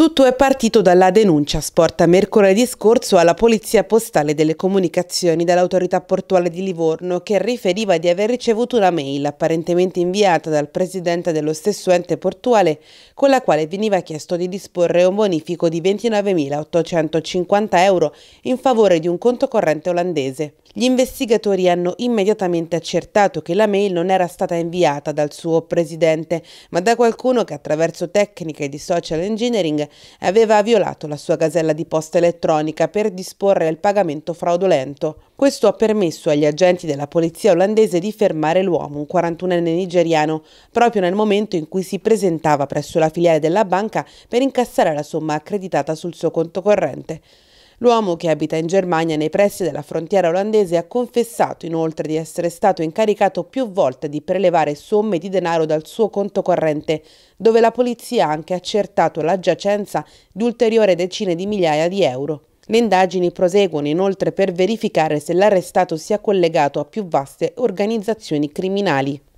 Tutto è partito dalla denuncia sporta mercoledì scorso alla Polizia Postale delle Comunicazioni dall'autorità portuale di Livorno che riferiva di aver ricevuto una mail apparentemente inviata dal presidente dello stesso ente portuale con la quale veniva chiesto di disporre un bonifico di 29.850 euro in favore di un conto corrente olandese. Gli investigatori hanno immediatamente accertato che la mail non era stata inviata dal suo presidente ma da qualcuno che attraverso tecniche di social engineering aveva violato la sua casella di posta elettronica per disporre il pagamento fraudolento. Questo ha permesso agli agenti della polizia olandese di fermare l'uomo, un 41enne nigeriano, proprio nel momento in cui si presentava presso la filiale della banca per incassare la somma accreditata sul suo conto corrente. L'uomo che abita in Germania nei pressi della frontiera olandese ha confessato inoltre di essere stato incaricato più volte di prelevare somme di denaro dal suo conto corrente, dove la polizia ha anche accertato la giacenza di ulteriori decine di migliaia di euro. Le indagini proseguono inoltre per verificare se l'arrestato sia collegato a più vaste organizzazioni criminali.